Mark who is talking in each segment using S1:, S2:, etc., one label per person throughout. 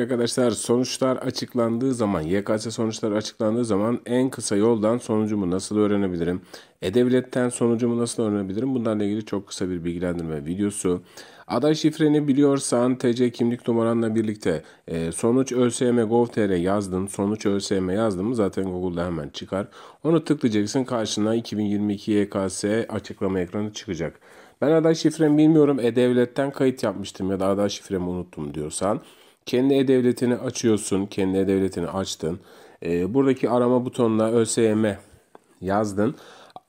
S1: Arkadaşlar sonuçlar açıklandığı zaman, YKS sonuçları açıklandığı zaman en kısa yoldan sonucumu nasıl öğrenebilirim? E-Devlet'ten sonucumu nasıl öğrenebilirim? Bunlarla ilgili çok kısa bir bilgilendirme videosu. Aday şifreni biliyorsan TC kimlik numaranla birlikte e, sonuç ÖSYM gov.tr yazdın. Sonuç ÖSYM yazdım zaten Google'da hemen çıkar. Onu tıklayacaksın karşına 2022 YKS açıklama ekranı çıkacak. Ben aday şifremi bilmiyorum E-Devlet'ten kayıt yapmıştım ya da aday şifremi unuttum diyorsan kendi e-devletini açıyorsun. Kendi e-devletini açtın. E, buradaki arama butonuna ÖSYM yazdın.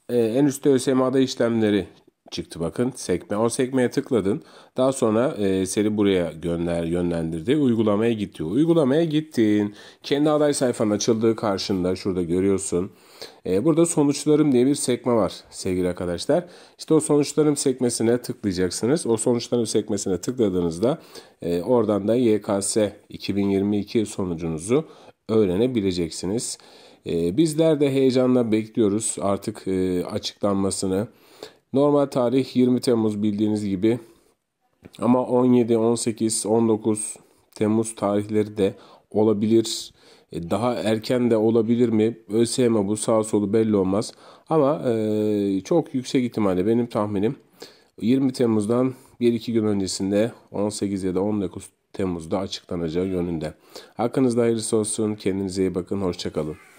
S1: E, en üstte ÖSYM aday işlemleri çıktı bakın. Sekme, o sekmeye tıkladın. Daha sonra e, seni buraya gönder yönlendirdi. Uygulamaya gidiyor, Uygulamaya gittin. Kendi aday sayfanın açıldığı karşında şurada görüyorsun. E, burada sonuçlarım diye bir sekme var sevgili arkadaşlar. İşte o sonuçlarım sekmesine tıklayacaksınız. O sonuçlarım sekmesine tıkladığınızda e, oradan da YKS 2022 sonucunuzu öğrenebileceksiniz. E, bizler de heyecanla bekliyoruz artık e, açıklanmasını. Normal tarih 20 Temmuz bildiğiniz gibi. Ama 17, 18, 19 Temmuz tarihleri de olabilir. E, daha erken de olabilir mi? ÖSYM bu sağ solu belli olmaz. Ama e, çok yüksek ihtimalle benim tahminim 20 Temmuz'dan 1-2 gün öncesinde 18 ya da 19 Temmuz'da açıklanacağı yönünde. Hakkınızda hayırlısı olsun. Kendinize iyi bakın. Hoşçakalın.